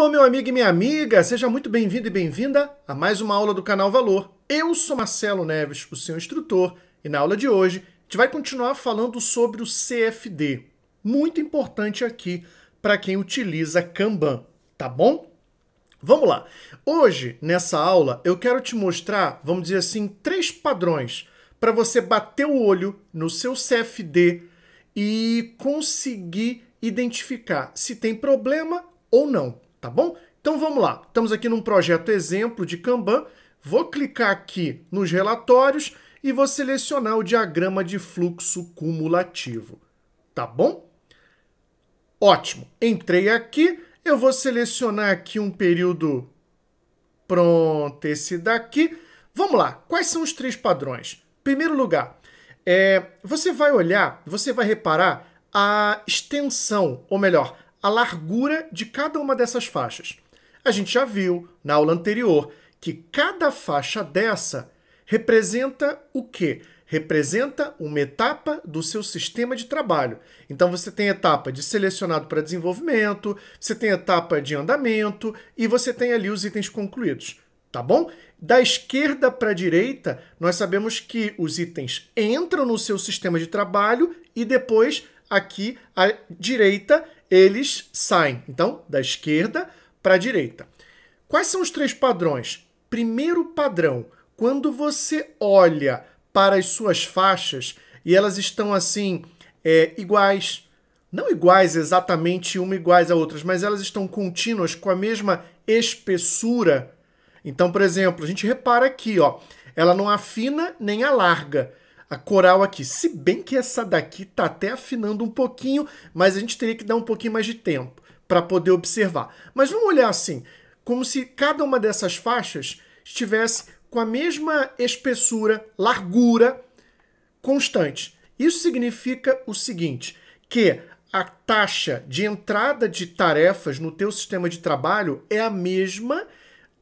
bom, meu amigo e minha amiga? Seja muito bem-vindo e bem-vinda a mais uma aula do canal Valor. Eu sou Marcelo Neves, o seu instrutor, e na aula de hoje a gente vai continuar falando sobre o CFD. Muito importante aqui para quem utiliza Kanban, tá bom? Vamos lá. Hoje, nessa aula, eu quero te mostrar, vamos dizer assim, três padrões para você bater o olho no seu CFD e conseguir identificar se tem problema ou não tá bom? Então vamos lá. Estamos aqui num projeto exemplo de Kanban. Vou clicar aqui nos relatórios e vou selecionar o diagrama de fluxo cumulativo, tá bom? Ótimo. Entrei aqui, eu vou selecionar aqui um período pronto, esse daqui. Vamos lá. Quais são os três padrões? Primeiro lugar, é, você vai olhar, você vai reparar a extensão, ou melhor, a largura de cada uma dessas faixas. A gente já viu na aula anterior que cada faixa dessa representa o quê? Representa uma etapa do seu sistema de trabalho. Então você tem etapa de selecionado para desenvolvimento, você tem etapa de andamento e você tem ali os itens concluídos, tá bom? Da esquerda para a direita, nós sabemos que os itens entram no seu sistema de trabalho e depois aqui à direita eles saem, então, da esquerda para a direita. Quais são os três padrões? Primeiro padrão, quando você olha para as suas faixas e elas estão assim, é, iguais, não iguais exatamente uma iguais a outras, mas elas estão contínuas com a mesma espessura. Então, por exemplo, a gente repara aqui, ó, ela não afina nem alarga a coral aqui. Se bem que essa daqui tá até afinando um pouquinho, mas a gente teria que dar um pouquinho mais de tempo para poder observar. Mas vamos olhar assim, como se cada uma dessas faixas estivesse com a mesma espessura, largura constante. Isso significa o seguinte, que a taxa de entrada de tarefas no teu sistema de trabalho é a mesma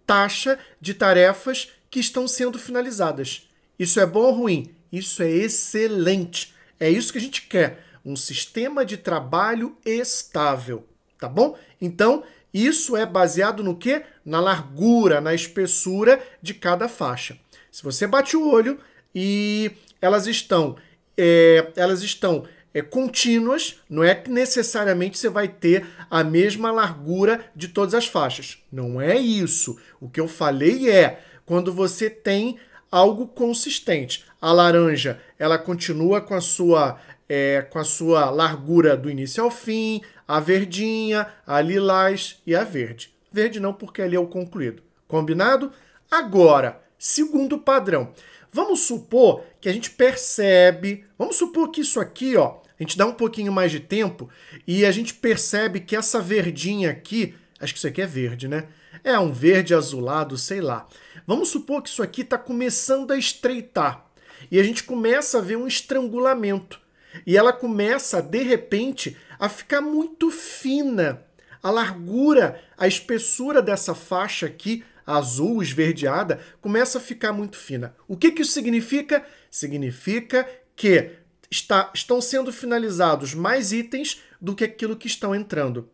taxa de tarefas que estão sendo finalizadas. Isso é bom ou ruim? Isso é excelente. É isso que a gente quer, um sistema de trabalho estável, tá bom? Então, isso é baseado no quê? Na largura, na espessura de cada faixa. Se você bate o olho e elas estão, é, elas estão é, contínuas, não é que necessariamente você vai ter a mesma largura de todas as faixas. Não é isso. O que eu falei é quando você tem algo consistente. A laranja, ela continua com a sua é, com a sua largura do início ao fim, a verdinha, a lilás e a verde. Verde não, porque ali é o concluído. Combinado? Agora, segundo padrão. Vamos supor que a gente percebe, vamos supor que isso aqui, ó, a gente dá um pouquinho mais de tempo e a gente percebe que essa verdinha aqui, acho que isso aqui é verde, né? É um verde azulado, sei lá. Vamos supor que isso aqui está começando a estreitar e a gente começa a ver um estrangulamento. E ela começa, de repente, a ficar muito fina. A largura, a espessura dessa faixa aqui, azul, esverdeada, começa a ficar muito fina. O que, que isso significa? Significa que está, estão sendo finalizados mais itens do que aquilo que estão entrando.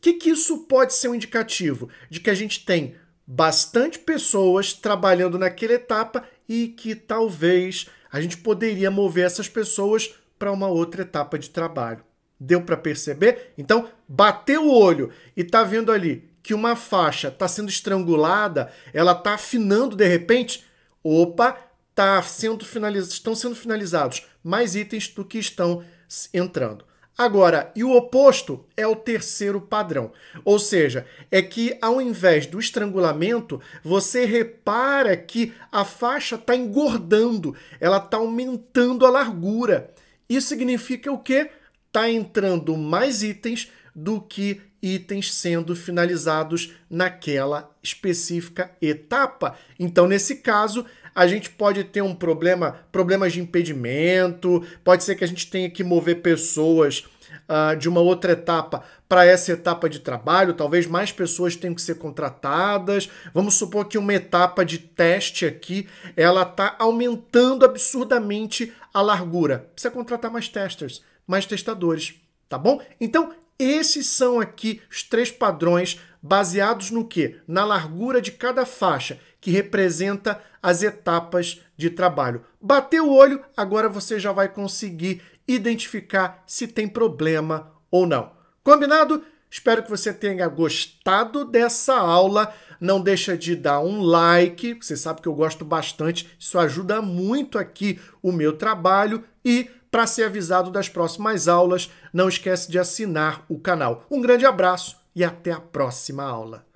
O que, que isso pode ser um indicativo? De que a gente tem bastante pessoas trabalhando naquela etapa e que talvez a gente poderia mover essas pessoas para uma outra etapa de trabalho. Deu para perceber? Então, bateu o olho e tá vendo ali que uma faixa está sendo estrangulada, ela tá afinando de repente. Opa, tá sendo finaliz... estão sendo finalizados mais itens do que estão entrando. Agora, e o oposto é o terceiro padrão. Ou seja, é que ao invés do estrangulamento, você repara que a faixa está engordando, ela está aumentando a largura. Isso significa o quê? Está entrando mais itens do que itens sendo finalizados naquela específica etapa. Então, nesse caso, a gente pode ter um problema, problemas de impedimento, pode ser que a gente tenha que mover pessoas uh, de uma outra etapa para essa etapa de trabalho, talvez mais pessoas tenham que ser contratadas. Vamos supor que uma etapa de teste aqui, ela está aumentando absurdamente a largura. Precisa contratar mais testers, mais testadores, tá bom? Então, esses são aqui os três padrões baseados no que? Na largura de cada faixa que representa as etapas de trabalho. Bateu o olho, agora você já vai conseguir identificar se tem problema ou não. Combinado? Espero que você tenha gostado dessa aula. Não deixa de dar um like, você sabe que eu gosto bastante, isso ajuda muito aqui o meu trabalho e para ser avisado das próximas aulas, não esquece de assinar o canal. Um grande abraço e até a próxima aula.